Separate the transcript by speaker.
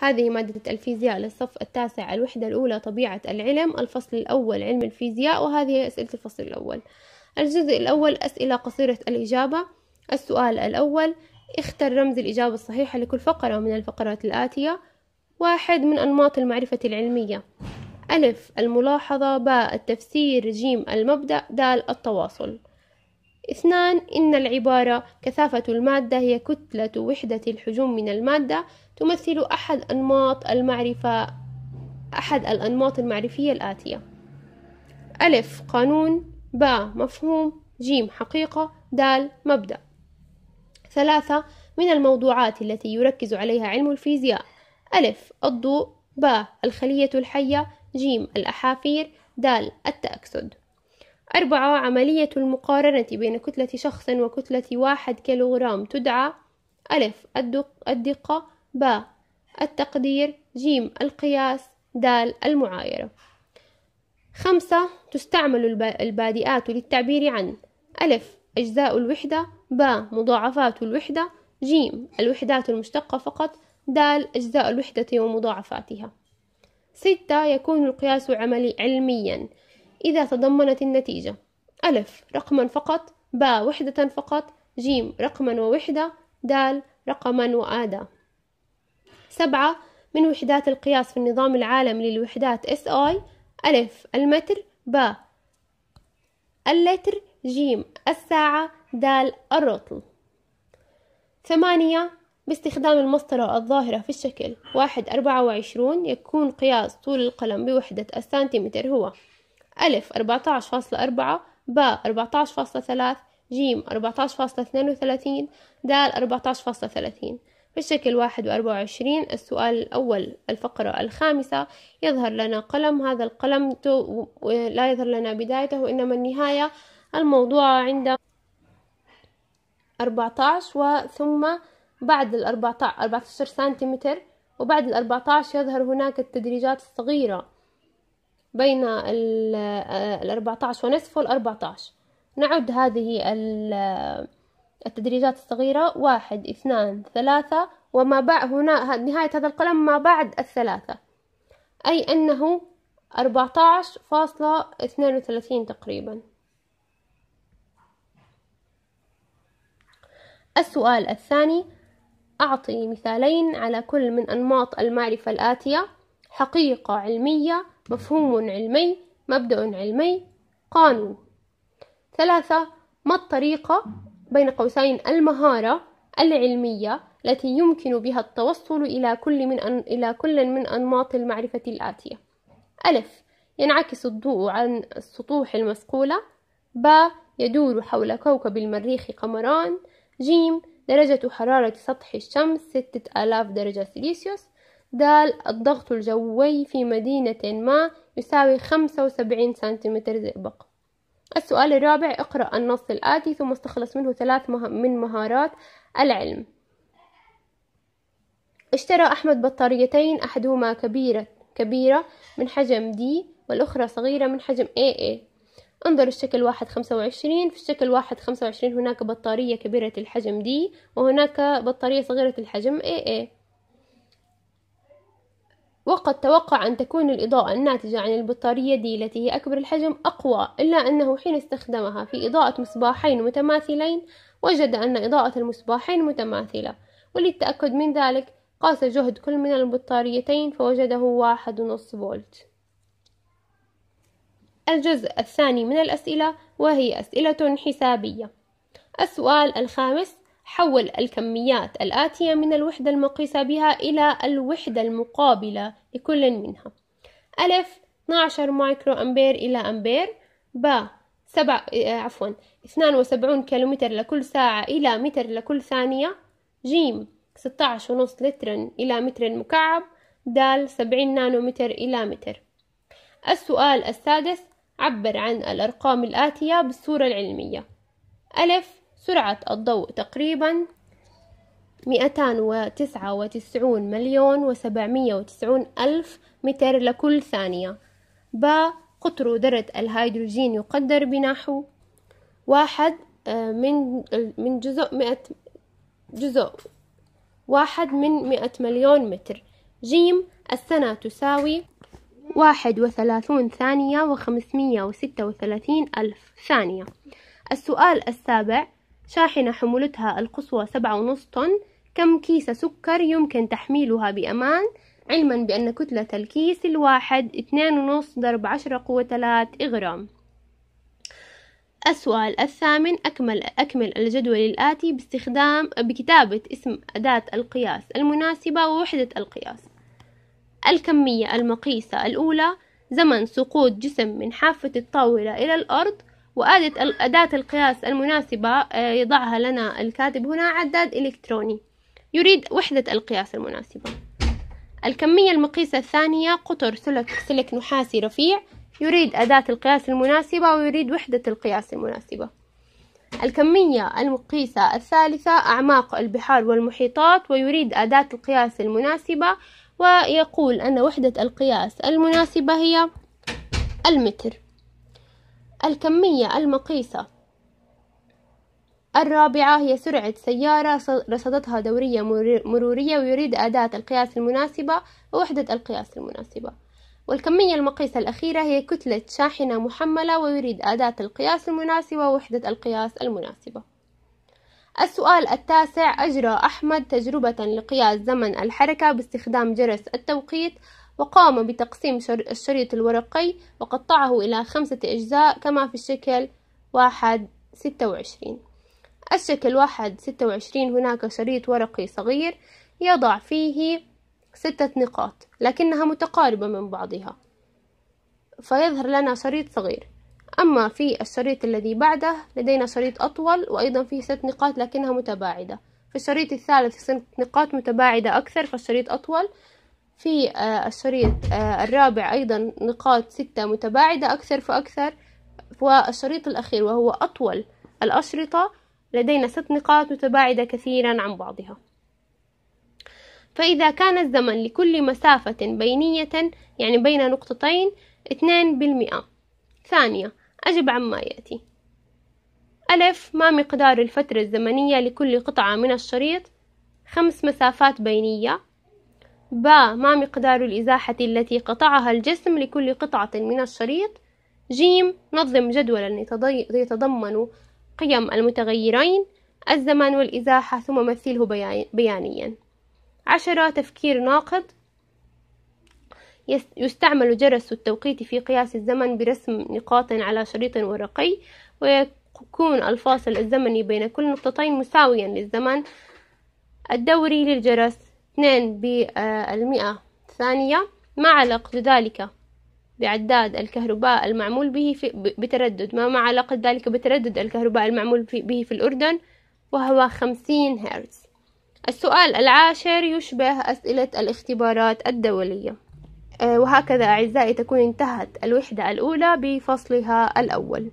Speaker 1: هذه مادة الفيزياء للصف التاسع الوحدة الأولى طبيعة العلم الفصل الأول علم الفيزياء وهذه هي أسئلة الفصل الأول الجزء الأول أسئلة قصيرة الإجابة السؤال الأول اختر رمز الإجابة الصحيحة لكل فقرة من الفقرات الآتية واحد من أنماط المعرفة العلمية ألف الملاحظة باء التفسير جيم المبدأ دال التواصل اثنان إن العبارة كثافة المادة هي كتلة وحدة الحجم من المادة تمثل أحد أنماط المعرفة أحد الأنماط المعرفية الآتية ألف قانون باء مفهوم جيم حقيقة دال مبدأ ثلاثة من الموضوعات التي يركز عليها علم الفيزياء ألف الضوء باء الخلية الحية جيم الأحافير دال التأكسد أربعة عملية المقارنة بين كتلة شخص وكتلة واحد كيلوغرام تدعى ألف الدقة ب التقدير ج القياس د المعايرة خمسة تستعمل البادئات للتعبير عن ألف أجزاء الوحدة ب مضاعفات الوحدة ج الوحدات المشتقة فقط د أجزاء الوحدة ومضاعفاتها ستة يكون القياس عملي علميا إذا تضمنت النتيجة ألف رقما فقط ب وحدة فقط ج رقما ووحدة د رقما وآدا سبعة من وحدات القياس في النظام العالمي للوحدات SI ألف المتر ب اللتر جيم الساعة د الرطل ثمانية باستخدام المسطرة الظاهرة في الشكل واحد أربعة وعشرون يكون قياس طول القلم بوحدة السنتيمتر هو ألف أربعة عشر فاصلة أربعة ب أربعة عشر فاصلة ثلاث جيم أربعة عشر فاصلة اثنين وثلاثين دال أربعة عشر فاصلة ثلاثين في الشكل 21 السؤال الأول الفقرة الخامسة يظهر لنا قلم هذا القلم لا يظهر لنا بدايته وإنما النهاية الموضوع عند 14 وثم بعد ال 14 عشر سنتيمتر وبعد ال 14 يظهر هناك التدريجات الصغيرة بين ال 14 آه، ونصف وال 14 نعد هذه ال التدريجات الصغيرة واحد اثنان ثلاثة وما بعد هنا نهاية هذا القلم ما بعد الثلاثة أي أنه أربعة عشر فاصلة اثنين وثلاثين تقريبا السؤال الثاني أعطي مثالين على كل من أنماط المعرفة الآتية حقيقة علمية مفهوم علمي مبدأ علمي قانون ثلاثة ما الطريقة بين قوسين المهارة العلمية التي يمكن بها التوصل إلى كل من أن... إلى كل من أنماط المعرفة الآتية ألف ينعكس الضوء عن السطوح المسقولة ب يدور حول كوكب المريخ قمران جيم درجة حرارة سطح الشمس ستة آلاف درجة سيليسيوس دال الضغط الجوي في مدينة ما يساوي خمسة وسبعين سنتيمتر زئبق السؤال الرابع اقرأ النص الآتي ثم استخلص منه ثلاث من مهارات العلم اشترى أحمد بطاريتين أحدهما كبيرة كبيرة من حجم D والأخرى صغيرة من حجم AA انظر الشكل واحد خمسة وعشرين في الشكل واحد خمسة وعشرين هناك بطارية كبيرة الحجم D وهناك بطارية صغيرة الحجم AA وقد توقع أن تكون الإضاءة الناتجة عن البطارية دي التي هي أكبر الحجم أقوى إلا أنه حين استخدمها في إضاءة مصباحين متماثلين وجد أن إضاءة المصباحين متماثلة وللتأكد من ذلك قاس جهد كل من البطاريتين فوجده واحد ونص فولت الجزء الثاني من الأسئلة وهي أسئلة حسابية السؤال الخامس حول الكميات الآتية من الوحدة المقيسة بها إلى الوحدة المقابلة لكل منها ألف 12 مايكرو أمبير إلى أمبير ب سبع آه، عفوا 72 كيلومتر لكل ساعة إلى متر لكل ثانية جيم 16.5 ونص لتر إلى متر مكعب دال 70 نانومتر إلى متر السؤال السادس عبر عن الأرقام الآتية بالصورة العلمية ألف سرعة الضوء تقريبا 299 مليون و وتسعون ألف متر لكل ثانية ب قطر ذرة الهيدروجين يقدر بنحو واحد آه، من من جزء مئة جزء واحد من مئة مليون متر جيم السنة تساوي واحد وثلاثون ثانية وخمسمية وستة وثلاثين ألف ثانية السؤال السابع شاحنة حمولتها القصوى سبعة ونص طن كم كيس سكر يمكن تحميلها بأمان علما بأن كتلة الكيس الواحد اثنان ونص ضرب عشرة قوة ثلاث إغرام السؤال الثامن أكمل, أكمل الجدول الآتي باستخدام بكتابة اسم أداة القياس المناسبة ووحدة القياس الكمية المقيسة الأولى زمن سقوط جسم من حافة الطاولة إلى الأرض وآلة أداة القياس المناسبة آه، يضعها لنا الكاتب هنا عداد إلكتروني يريد وحدة القياس المناسبة الكمية المقيسة الثانية قطر سلك, سلك نحاسي رفيع يريد أداة القياس المناسبة ويريد وحدة القياس المناسبة الكمية المقيسة الثالثة أعماق البحار والمحيطات ويريد أداة القياس المناسبة ويقول أن وحدة القياس المناسبة هي المتر الكمية المقيسة الرابعة هي سرعة سيارة رصدتها دورية مرورية ويريد أداة القياس المناسبة ووحدة القياس المناسبة والكمية المقيسة الأخيرة هي كتلة شاحنة محملة ويريد أداة القياس المناسبة ووحدة القياس المناسبة السؤال التاسع أجرى أحمد تجربة لقياس زمن الحركة باستخدام جرس التوقيت وقام بتقسيم الشريط الورقي وقطعه إلى خمسة أجزاء كما في الشكل واحد ستة وعشرين الشكل واحد ستة وعشرين هناك شريط ورقي صغير يضع فيه ستة نقاط لكنها متقاربة من بعضها فيظهر لنا شريط صغير أما في الشريط الذي بعده لدينا شريط أطول وأيضا فيه ست نقاط لكنها متباعدة في الشريط الثالث ست نقاط متباعدة أكثر فالشريط أطول في الشريط آه، آه، الرابع أيضا نقاط ستة متباعدة أكثر فأكثر والشريط الأخير وهو أطول الأشرطة لدينا ست نقاط متباعدة كثيرا عن بعضها فإذا كان الزمن لكل مسافة بينية يعني بين نقطتين اثنان بالمئة ثانية أجب عما يأتي ألف ما مقدار الفترة الزمنية لكل قطعة من الشريط خمس مسافات بينية ب ما مقدار الإزاحة التي قطعها الجسم لكل قطعة من الشريط ج نظم جدولا يتضمن قيم المتغيرين الزمن والإزاحة ثم مثله بيانيا عشرة تفكير ناقد يستعمل جرس التوقيت في قياس الزمن برسم نقاط على شريط ورقي ويكون الفاصل الزمني بين كل نقطتين مساويا للزمن الدوري للجرس اثنين بالمئة ثانية ما علاقة ذلك بعداد الكهرباء المعمول به في بتردد ما مع علاقة ذلك بتردد الكهرباء المعمول به في الأردن وهو خمسين هرتز السؤال العاشر يشبه أسئلة الاختبارات الدولية آه، وهكذا أعزائي تكون انتهت الوحدة الأولى بفصلها الأول